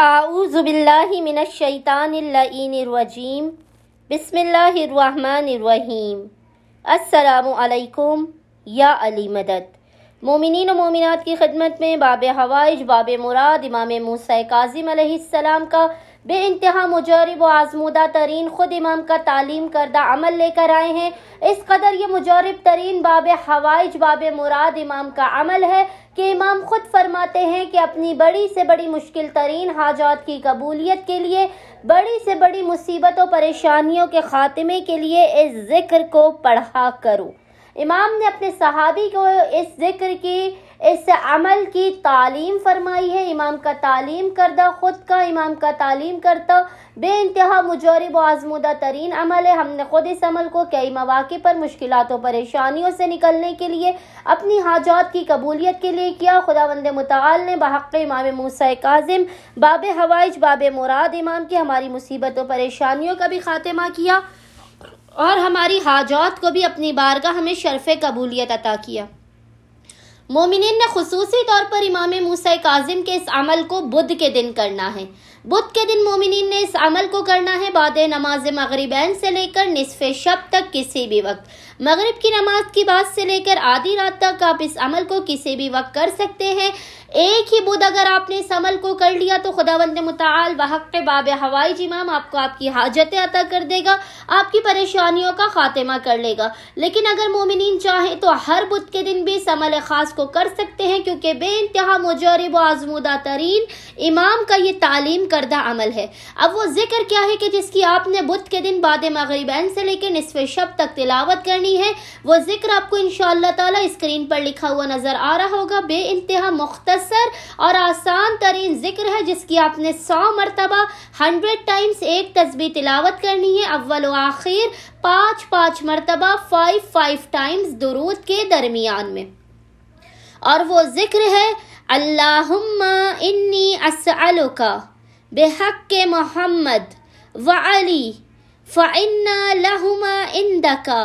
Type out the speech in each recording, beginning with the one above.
आऊज़बिल्लिमिनशैतानरजीम बसमीम असलकुम या अली मदद मोमिन मोमिनत की खदमत में बाब हवाइज बाब मुराद इमाम मूसा काजिम का बे इंतहा मुजरब व आजमूदा तरीन खुद इमाम का तालीम करदा अमल लेकर आए हैं इस कदर ये मुजरब तरीन बाब हवाइज बाब मुराद इमाम का अमल है कि इमाम खुद फरमाते हैं कि अपनी बड़ी से बड़ी मुश्किल तरीन हाजात की कबूलियत के लिए बड़ी से बड़ी मुसीबत और परेशानियों के ख़ात्मे के लिए इस ज़िक्र को पढ़ा करो इमाम ने अपने सहाबी को इस ज़िक्र की इस अमल की तालीम फरमाई है इमाम का तालीम करदा ख़ुद का इमाम का तालीम करता बे इंतहा मुजरब आजमुदा तरीन अमल है हमने ख़ुद इस अमल को कई मौाक़े पर मुश्किल परेशानियों से निकलने के लिए अपनी हाजात की कबूलियत के लिए किया खुदा वंद मताल ने बहक़ इमाम मूसा काजिम बाब हवाइज बाब मुराद इमाम की हमारी मुसीबत व परेशानियों का भी खात्मा किया और हमारी हाजात को भी अपनी बारगाह हमें शरफ़ कबूलियत अता किया मोमिन ने खसूसी तौर पर इमाम मूसा काजिम के इस अमल को बुध के दिन करना है बुध के दिन मोमिन ने इस अमल को करना है बाद नमाज मगरबैन से लेकर निसफ़ शब तक किसी भी वक्त मगरब की नमाज की बात से लेकर आधी रात तक आप इस अमल को किसी भी वक्त कर सकते हैं एक ही बुध अगर आपने इस अमल को कर लिया तो बंद मताल बहक बाब हवाई जिमाम आपको आपकी हाजतें अदा कर देगा आपकी परेशानियों का खात्मा कर लेगा लेकिन अगर मोमिन चाहें तो हर बुध के दिन भी इस अमल ख़ास को कर सकते हैं क्योंकि बे इंतहा मुजरब आजमूदा तरीन इमाम का ये तालीम करदा अमल है अब वो जिक्र क्या है कि जिसकी आपने बुध के दिन बाद मगरबैन से लेकर नसफ़ शब तक तिलावत करनी है वो जिक्र आपको इन शाह स्क्रीन पर लिखा हुआ नज़र आ रहा होगा बे इंतहा मुख्तर और आसान तरीन जिक्र है जिसकी आपने सौ मरतबा हंड्रेड टाइम्स एक तस्वीर तिलावत करनी है अव्वल आखिर पाँच पाँच मरतबा फाइव फाइव टाइम्स दरूद के दरमियान में और वो जिक्र है अल्लाहुम्मा इन्नी असअलुका बेहक मोहम्मद व अली फ़न्ना लहुमा इंदका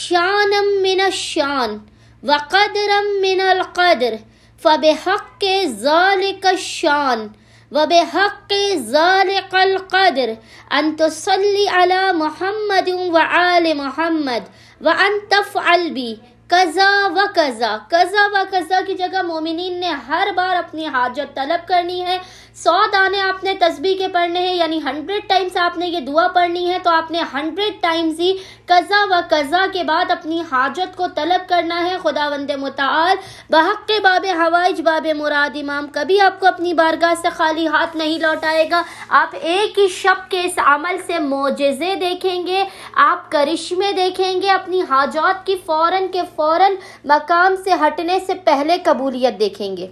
शानम मिन शान व कदरम मिन कदर फ़बहक शान وبحق ذلك القدر أن تصلي على محمد وآل محمد وأن تفعل بي कज़ा व कज़ा कज़ा व कज़ा की जगह मोमिन ने हर बार अपनी हाजत तलब करनी है सौ दाने आपने तस्बी के पढ़ने हैं यानी हंड्रेड टाइम्स आपने ये दुआ पढ़नी है तो आपने हंड्रेड टाइम्स ही कज़ा व कज़ा के बाद अपनी हाजत को तलब करना है खुदा वंद मताल बहक के बाब हवाइज बाब मुराद इमाम कभी आपको अपनी बारगाह से खाली हाथ नहीं लौटाएगा आप एक ही शब के इस अमल से मोजे देखेंगे आप करिश्मे देखेंगे अपनी हाजत की फ़ौर के फौर फौरन मकाम से हटने से पहले कबूलियत देखेंगे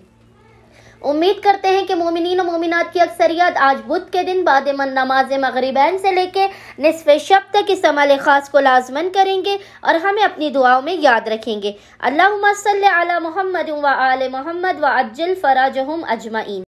उम्मीद करते हैं कि मोमिन और मोमिनत की अक्सरियत आज बुध के दिन बाद मन नमाज मगरबैन से लेके नसफ़ शब तक इस अमल ख़ास को लाजमन करेंगे और हमें अपनी दुआओं में याद रखेंगे अल्लाह सल महमद व आल महमद व अज्जल फ़राजहम अजमाइन